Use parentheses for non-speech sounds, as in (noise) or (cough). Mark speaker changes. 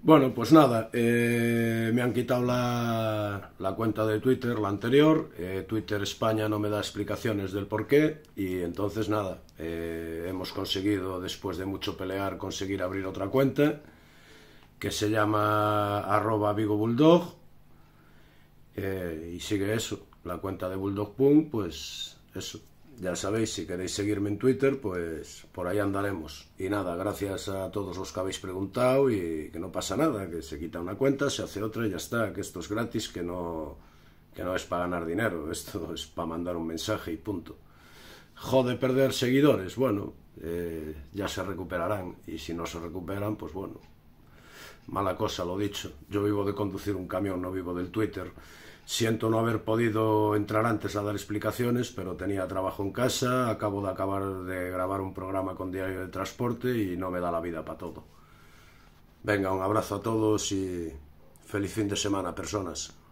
Speaker 1: Bueno, pues nada, eh, me han quitado la, cuenta de Twitter, la anterior. Eh, Twitter España no me da explicaciones del por qué. Y entonces nada, eh, hemos conseguido, después de mucho pelear, conseguir abrir otra cuenta que se llama arroba Vigo Bulldog. y sigue eso, la cuenta de Bulldog pues eso. Ya sabéis, si queréis seguirme en Twitter, pues por ahí andaremos. Y nada, gracias a todos los que habéis preguntado y que no pasa nada, que se quita una cuenta, se hace otra y ya está, que esto es gratis, que no, que no es para ganar dinero, (laughs) esto es para mandar un mensaje y punto. Jode perder seguidores, bueno, eh, ya se recuperarán y si no se recuperan, pues bueno, mala cosa lo dicho. Yo vivo de conducir un camión, no vivo del Twitter. Siento no haber podido entrar antes a dar explicaciones, pero tenía trabajo en casa, acabo de acabar de grabar un programa con diario de transporte y no me da la vida para todo. Venga, un abrazo a todos y feliz fin de semana, personas.